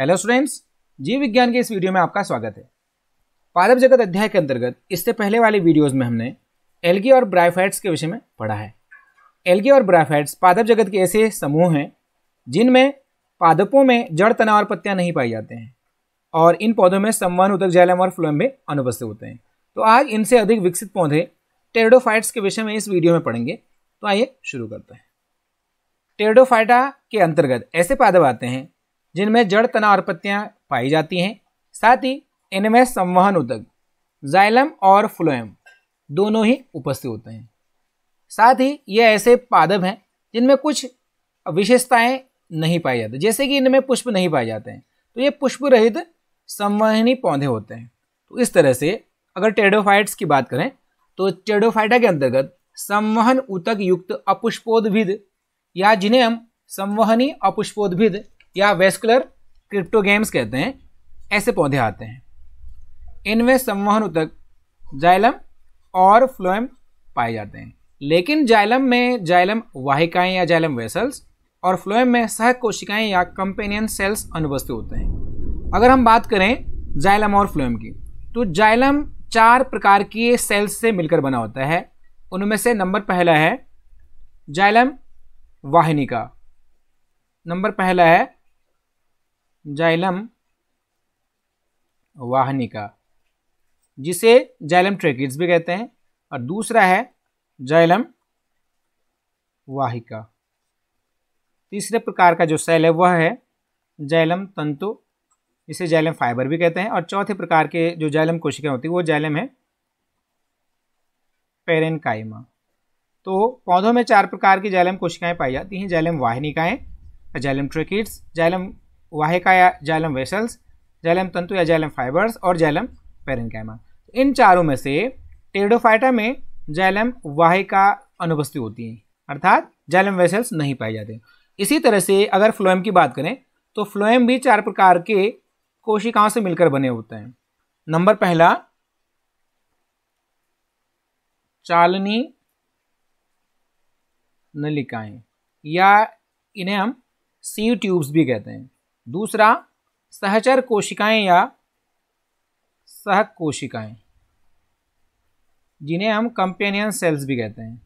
hello students जीव विज्ञान के इस वीडियो में आपका स्वागत है पादप जगत अध्याय के अंतर्गत इससे पहले वाले वीडियोस में हमने एल्गी और ब्राइफाइट्स के विषय में पढ़ा है एल्गी और ब्राइफाइट्स पादप जगत के ऐसे समूह हैं जिनमें पादपों में जड़ तनाव और पत्तियाँ नहीं पाई जाते हैं और इन पौधों में संवन उदक जैलम और फ्लोम भी अनुपस्थित होते हैं तो आज इनसे अधिक विकसित पौधे टेरडोफाइट्स के विषय में इस वीडियो में पढ़ेंगे तो आइए शुरू करते हैं टेरडोफाइटा के अंतर्गत ऐसे पादप आते हैं जिनमें जड़ तनाव पत्तियाँ पाई जाती हैं साथ ही इनमें संवहन उदक जाइलम और फ्लोएम दोनों ही उपस्थित होते हैं साथ ही ये ऐसे पादप हैं जिनमें कुछ विशेषताएं नहीं पाई जाती जैसे कि इनमें पुष्प नहीं पाए जाते हैं तो ये पुष्प रहित संवहनी पौधे होते हैं तो इस तरह से अगर टेडोफाइट्स की बात करें तो टेडोफाइटा के अंतर्गत संवहन उतक युक्त अपुष्पोद्भिद या जिन्हें हम संवहनी अपुष्पोद्भिद या वेस्कुलर क्रिप्टोगेम्स कहते हैं ऐसे पौधे आते हैं इनमें संवहन उतक जाइलम और फ्लोएम पाए जाते हैं लेकिन जाइलम में जाइलम वाहिकाएं या जाइलम वेसल्स और फ्लोएम में सह कोशिकाएं या कंपेनियन सेल्स अनुपस्थित होते हैं अगर हम बात करें जाइलम और फ्लोएम की तो जाइलम चार प्रकार की सेल्स से मिलकर बना होता है उनमें से नंबर पहला है जाइलम वाहिनिका नंबर पहला है जाइलम वाहनिका जिसे जाइलम ट्रेकिड्स भी कहते हैं और दूसरा है जाइलम वाहिका तीसरे प्रकार का जो सेल है वह है जैलम तंतु इसे जैलम फाइबर भी कहते हैं और चौथे प्रकार के जो जैलम कोशिकाएं होती है वो जैलम है पेरेनकाइमा तो पौधों में चार प्रकार की जैलम कोशिकाएं पाई जाती हैं जैलम वाहिनिकाएं जैलम ट्रेकिड्स जैलम वाहिका या जाइलम वेसल्स जाइलम तंतु या जाइलम फाइबर्स और जाइलम पेरेंकाइमा इन चारों में से टेडोफाइटा में जाइलम वाहिका अनुपस्थित होती है अर्थात जाइलम वेसल्स नहीं पाए जाते इसी तरह से अगर फ्लोएम की बात करें तो फ्लोएम भी चार प्रकार के कोशिकाओं से मिलकर बने होते हैं नंबर पहला चालनी नलिकाएं या इन्हें हम सी ट्यूब्स भी कहते हैं दूसरा सहचर कोशिकाएं या सह कोशिकाएं जिन्हें हम कंपेनियन सेल्स भी कहते हैं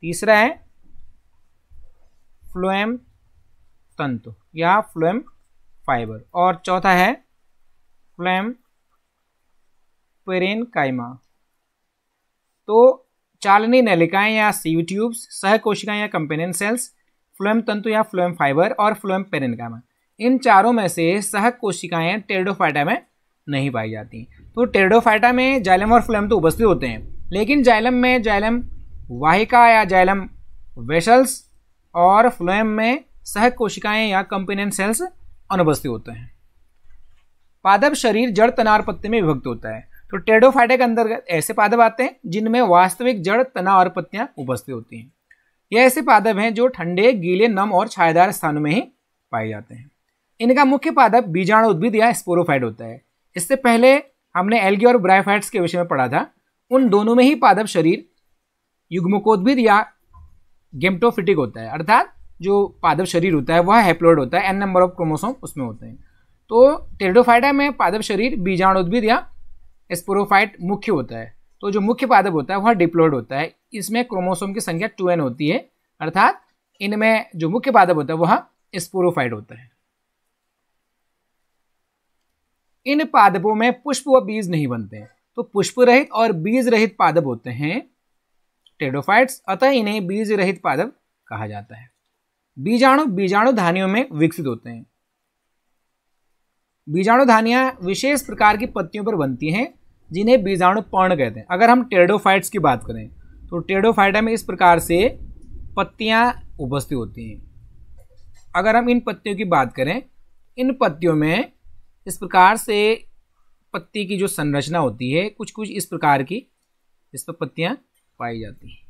तीसरा है फ्लोएम तंतु या फ्लोएम फाइबर और चौथा है फ्लोएम पेरेन कायमा तो चालनी नलिकाएं या सीव ट्यूब्स सह कोशिकाएं या कंपेनियन सेल्स फ्लोएम तंतु या फ्लोएम फाइबर और फ्लोएम पेरेन कायमा इन चारों में से सहक कोशिकाएं टेरडोफाइटा में नहीं पाई जाती तो टेरडोफाइटा में जाइलम और फ्लैम तो उपस्थित होते हैं लेकिन जाइलम में जाइलम वाहिका या जाइलम वेसल्स और फ्लोएम में सहक कोशिकाएं या कंपेनियन सेल्स अनुपस्थित होते हैं पादप शरीर जड़ तनार पत्ते में विभक्त होता है तो टेडोफाइटा के अंतर्गत ऐसे पादप आते हैं जिनमें वास्तविक जड़ तना और पत्तियां उपस्थित होती हैं ये ऐसे पादप हैं जो ठंडे गीले नम और छायेदार स्थानों में ही पाए जाते हैं इनका मुख्य पादप बीजाणु उद्भिद या स्पोरोफाइट होता है इससे पहले हमने एल्गी और ब्रायफाइट्स के विषय में पढ़ा था उन दोनों में ही पादप शरीर युग्मकोद्भिद या गेम्टोफिटिक होता है अर्थात जो पादप शरीर होता है वह हैप्लोइड होता है एन नंबर ऑफ क्रोमोसोम उसमें होते हैं तो टेरिडोफाइटा में पादप शरीर बीजाणु उद्भिद या स्पोरोफाइट मुख्य होता है तो जो मुख्य पादप होता है वह डिप्लोइड होता है इसमें क्रोमोसोम की संख्या टू होती है अर्थात इनमें जो मुख्य पादप होता है वह स्पोरोफाइट होता है इन पादपों में पुष्प व बीज नहीं बनते हैं तो पुष्प रहित और बीज रहित पादप होते हैं टेडोफाइट्स अतः इन्हें बीज रहित पादप कहा जाता है बीजाणु बीजाणु धानियों में विकसित होते हैं बीजाणु धानियां विशेष प्रकार की पत्तियों पर बनती हैं जिन्हें बीजाणु पर्ण कहते हैं अगर हम टेडोफाइट्स की बात करें तो टेडोफाइटा में इस प्रकार से पत्तियां उपस्थित होती हैं अगर हम इन पत्तियों की बात करें इन पत्तियों में इस प्रकार से पत्ती की जो संरचना होती है कुछ कुछ इस प्रकार की इस पर पत्तियाँ पाई जाती हैं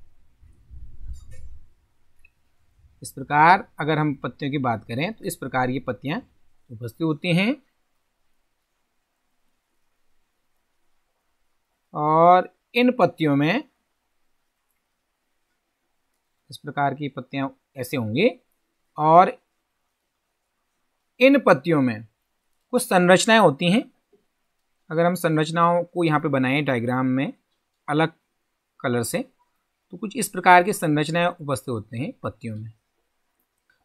इस प्रकार अगर हम पत्तियों की बात करें तो इस प्रकार ये पत्तियाँ उपस्थित होती हैं और इन पत्तियों में इस प्रकार की पत्तियां ऐसे होंगी और इन पत्तियों में कुछ संरचनाएं होती हैं अगर हम संरचनाओं को यहाँ पे बनाएं डायग्राम में अलग कलर से तो कुछ इस प्रकार की संरचनाएं उपस्थित होते हैं पत्तियों में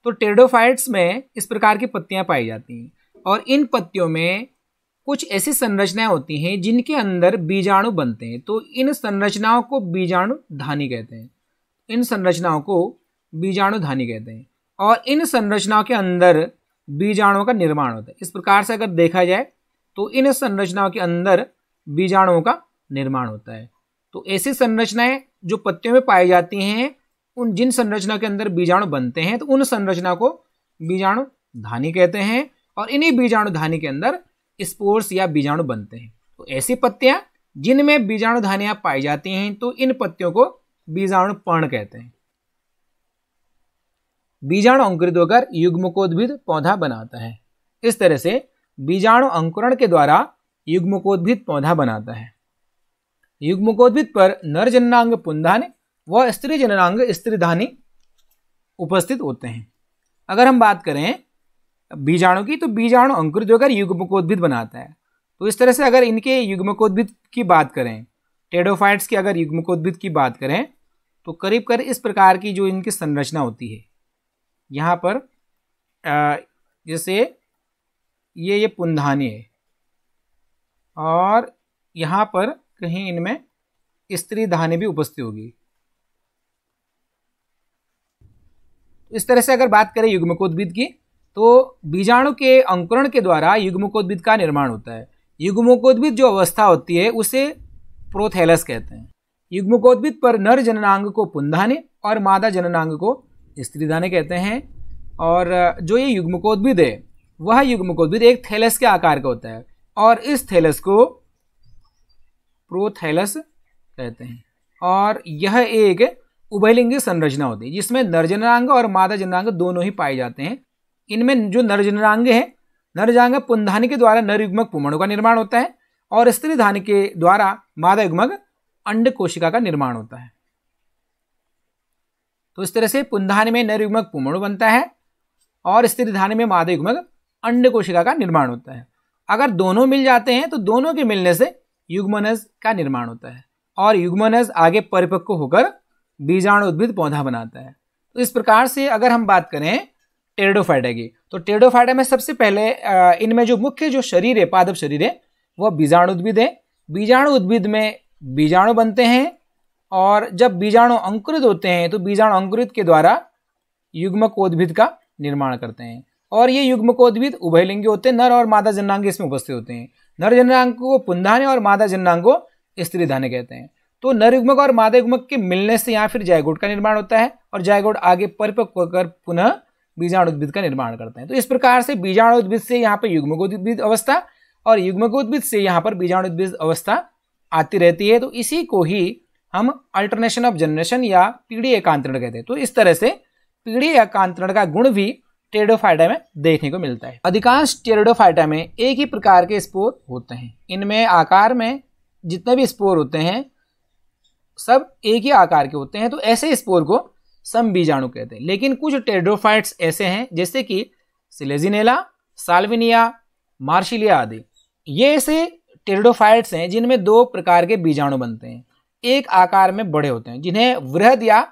तो टेरडोफाइट्स में इस प्रकार की पत्तियाँ पाई जाती हैं और इन पत्तियों में कुछ ऐसी संरचनाएं होती हैं जिनके अंदर बीजाणु बनते हैं तो इन संरचनाओं को बीजाणु धानी कहते हैं इन संरचनाओं को बीजाणु धानी कहते हैं और इन संरचनाओं के अंदर बीजाणुओं का निर्माण होता है इस प्रकार से अगर देखा जाए तो इन संरचनाओं के अंदर बीजाणुओं का निर्माण होता है तो ऐसी संरचनाएं जो पत्तियों में पाई जाती हैं उन जिन संरचना के अंदर बीजाणु बनते हैं तो उन संरचना को बीजाणु धानी कहते हैं और इन्हीं बीजाणु धानी के अंदर स्पोर्स या बीजाणु बनते हैं तो ऐसी पत्तियां जिनमें बीजाणु धानियां पाई जाती हैं तो इन पत्तियों को बीजाणु पर्ण कहते हैं बीजाणु अंकुरित होकर युग्मकोद्भिद पौधा बनाता है इस तरह से बीजाणु अंकुरण के द्वारा युग्मकोद्भिद पौधा बनाता है युग्मकोद्भिद पर नर जननांग पुनधान व स्त्री जननांग स्त्रीधानी उपस्थित होते हैं अगर हम बात करें बीजाणु की तो बीजाणु अंकुरित होकर युग्मकोद्भिद बनाता है तो इस तरह से अगर इनके युग्मकोद्भिद की बात करें टेडोफाइट्स की अगर युग्मकोद्भिद की बात करें तो करीब करीब इस प्रकार की जो इनकी संरचना होती है यहाँ पर आ, जैसे ये ये पुंधानी है और यहाँ पर कहीं इनमें स्त्री धानी भी उपस्थित होगी तो इस तरह से अगर बात करें युग्मकोद्भिद की तो बीजाणु के अंकुरण के द्वारा युग्मकोद्भिद का निर्माण होता है युग्मकोद्भिद जो अवस्था होती है उसे प्रोथेलस कहते हैं युग्मकोद्भिद पर नर जननांग को पुंधाने और मादा जननांग को स्त्रीधानी कहते हैं और जो ये युग्मकोद्भिद है वह युग्मकोद्भिद एक थैलस के आकार का होता है और इस थैलस को प्रोथैलस कहते हैं और यह एक उभयलिंगी संरचना होती है जिसमें नरजनरांग और मादा जनरांग दोनों ही पाए जाते हैं इनमें जो नरजनरांग है नरजांग पुनधान के द्वारा नर युग्मक पुमणों का निर्माण होता है और स्त्री धान के द्वारा मादा युग्मक अंड कोशिका का निर्माण होता है तो इस तरह से पुंधान में नर युग्मक पुमणु बनता है और स्त्रीधान में मादा युग्मक अंड कोशिका का निर्माण होता है अगर दोनों मिल जाते हैं तो दोनों के मिलने से युग्मनज का निर्माण होता है और युग्मनज आगे परिपक्व होकर बीजाणु उद्भिद पौधा बनाता है तो इस प्रकार से अगर हम बात करें टेरडोफाइटा की तो टेडोफाइडा में सबसे पहले इनमें जो मुख्य जो शरीर है पादप शरीर है वह बीजाणु उद्भिद है बीजाणु उद्भिद में बीजाणु बनते हैं और जब बीजाणु अंकुरित होते हैं तो बीजाणु अंकुरित के द्वारा युग्मकोद्भिद का निर्माण करते हैं और ये युग्मकोद्भिद उभयलिंगी होते हैं नर और मादा जन्नांग इसमें उपस्थित होते हैं नर जन्नांग को पुनधान्य और मादा जन्नांग को स्त्री धान्य कहते हैं तो नर युग्मक और मादा युग्मक के मिलने से यहाँ फिर जायगोट का निर्माण होता है और जायगोट आगे परिपक्व कर पुनः बीजाणु उद्भिद का निर्माण करते हैं तो इस प्रकार से बीजाणु उद्भिद से यहाँ पर युग्मकोद्भिद अवस्था और युग्मकोद्भिद से यहाँ पर बीजाणु उद्भिद अवस्था आती रहती है तो इसी को ही हम अल्टरनेशन ऑफ जनरेशन या पीढ़ी एकांतरण कहते हैं तो इस तरह से पीढ़ी एकांतरण का गुण भी टेरिडोफाइटा में देखने को मिलता है अधिकांश टेरिडोफाइटा में एक ही प्रकार के स्पोर होते हैं इनमें आकार में जितने भी स्पोर होते हैं सब एक ही आकार के होते हैं तो ऐसे स्पोर को सम बीजाणु कहते हैं लेकिन कुछ टेरिडोफाइट्स ऐसे हैं जैसे कि सिलेजिनेला साल्विनिया मार्शिलिया आदि ये ऐसे टेरिडोफाइट्स हैं जिनमें दो प्रकार के बीजाणु बनते हैं एक आकार में बड़े होते हैं जिन्हें वृहद या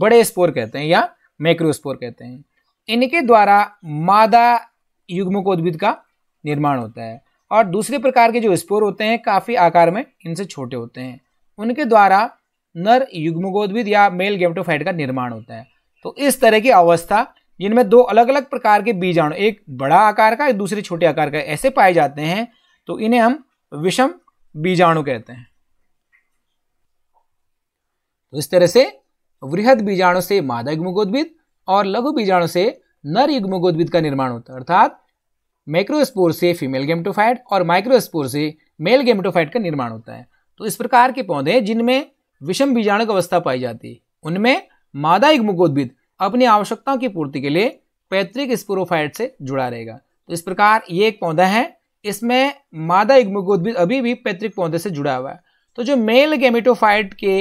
बड़े स्पोर कहते हैं या मैक्रोस्पोर कहते हैं इनके द्वारा मादा युग्मकोद्भिद का निर्माण होता है और दूसरे प्रकार के जो स्पोर होते हैं काफ़ी आकार में इनसे छोटे होते हैं उनके द्वारा नर युग्मकोद्भिद या मेल गेमटोफाइट का निर्माण होता है तो इस तरह की अवस्था जिनमें दो अलग अलग प्रकार के बीजाणु एक बड़ा आकार का एक दूसरे छोटे आकार का ऐसे पाए जाते हैं तो इन्हें हम विषम बीजाणु कहते हैं तो इस तरह से वृहद बीजाणु से मादा युग्मोद्भिद और लघु बीजाणु से नर युग्मोद्भिद का निर्माण होता है अर्थात माइक्रोस्पोर से फीमेल गेमटोफाइट और माइक्रोस्पोर से मेल गेमटोफाइट का निर्माण होता है तो इस प्रकार के पौधे जिनमें विषम बीजाणु की अवस्था पाई जाती है उनमें मादा युग्मोद्भिद अपनी आवश्यकताओं की पूर्ति के लिए पैतृक स्पोरोफाइट से जुड़ा रहेगा तो इस प्रकार ये एक पौधा है इसमें मादा युग्मोद्भिद अभी भी पैतृक पौधे से जुड़ा हुआ है तो जो मेल गेमेटोफाइट के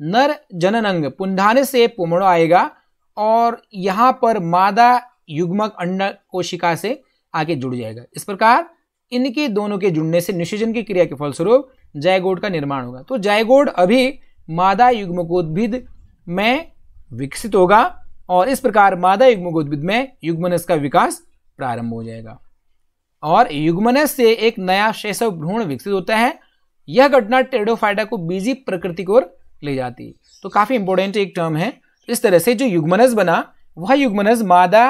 नर जनन अंग पुंधाने से पुमड़ो आएगा और यहाँ पर मादा युग्मक अंड कोशिका से आगे जुड़ जाएगा इस प्रकार इनके दोनों के जुड़ने से निषेचन की क्रिया के फलस्वरूप जयगोड़ का निर्माण होगा तो जयगोड़ अभी मादा युग्मकोद्भिद में विकसित होगा और इस प्रकार मादा युग्मकोद्भिद में युग्मनस का विकास प्रारंभ हो जाएगा और युग्मनस से एक नया शैशव भ्रूण विकसित होता है यह घटना टेडोफाइटा को बीजी प्रकृति की ओर ले जाती तो काफ़ी इंपॉर्टेंट एक टर्म है इस तरह से जो युग्मनज बना वह युग्मनज मादा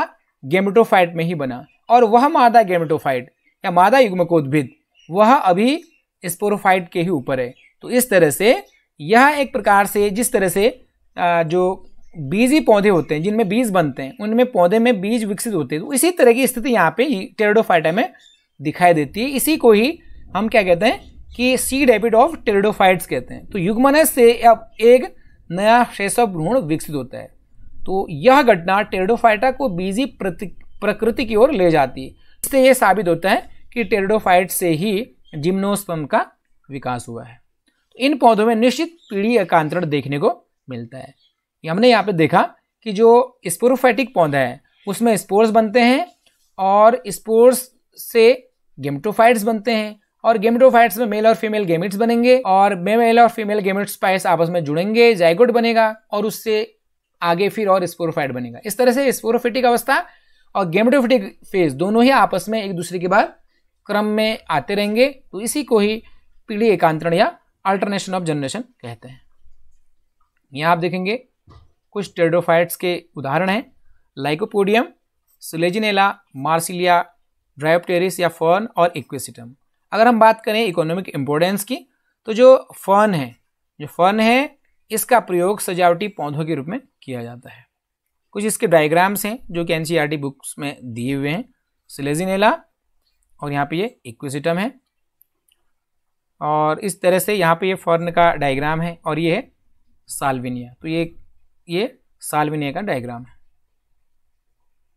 गेमेटोफाइट में ही बना और वह मादा गेमेटोफाइट या मादा युग्म को उद्भिद वह अभी स्पोरोफाइट के ही ऊपर है तो इस तरह से यह एक प्रकार से जिस तरह से जो बीजी पौधे होते हैं जिनमें बीज बनते हैं उनमें पौधे में बीज विकसित होते हैं तो इसी तरह की स्थिति यहाँ पे टेरडोफाइटा में दिखाई देती है इसी को ही हम क्या कहते हैं कि सीड डेबिट ऑफ टेरिडोफाइट्स कहते हैं तो युग्मनस से अब एक नया शैशव भ्रूण विकसित होता है तो यह घटना टेरिडोफाइटा को बीजी प्रकृति की ओर ले जाती है इससे यह साबित होता है कि टेरिडोफाइट से ही जिम्नोस्पम का विकास हुआ है तो इन पौधों में निश्चित पीढ़ी एकांतरण देखने को मिलता है हमने यहाँ पे देखा कि जो स्पोरोफाइटिक पौधा है उसमें स्पोर्स बनते हैं और स्पोर्स से गेमटोफाइट्स बनते हैं और गेमिटोफाइट्स में मेल और फीमेल गेमिट्स बनेंगे और मेल और फीमेल गेमिट्स पाइस आपस में जुड़ेंगे जाइगोट बनेगा और उससे आगे फिर और स्पोरोफाइट बनेगा इस तरह से स्पोरोफिटिक अवस्था और गेमिटोफिटिक फेज दोनों ही आपस में एक दूसरे के बाद क्रम में आते रहेंगे तो इसी को ही पीढ़ी एकांतरण या अल्टरनेशन ऑफ जनरेशन कहते हैं यहाँ आप देखेंगे कुछ टेडोफाइट्स के उदाहरण हैं लाइकोपोडियम सिलेजिनेला मार्सिलिया ड्रायोप्टेरिस या फर्न और इक्वेसिटम अगर हम बात करें इकोनॉमिक इम्पोर्टेंस की तो जो फर्न है जो फर्न है इसका प्रयोग सजावटी पौधों के रूप में किया जाता है कुछ इसके डायग्राम्स हैं जो कि एन बुक्स e में दिए हुए हैं सिलेजिनेला और यहाँ पे ये इक्विसिटम है और इस तरह से यहाँ पे ये फर्न का डायग्राम है और ये है साल्विनिया तो ये ये साल्विनिया का डायग्राम है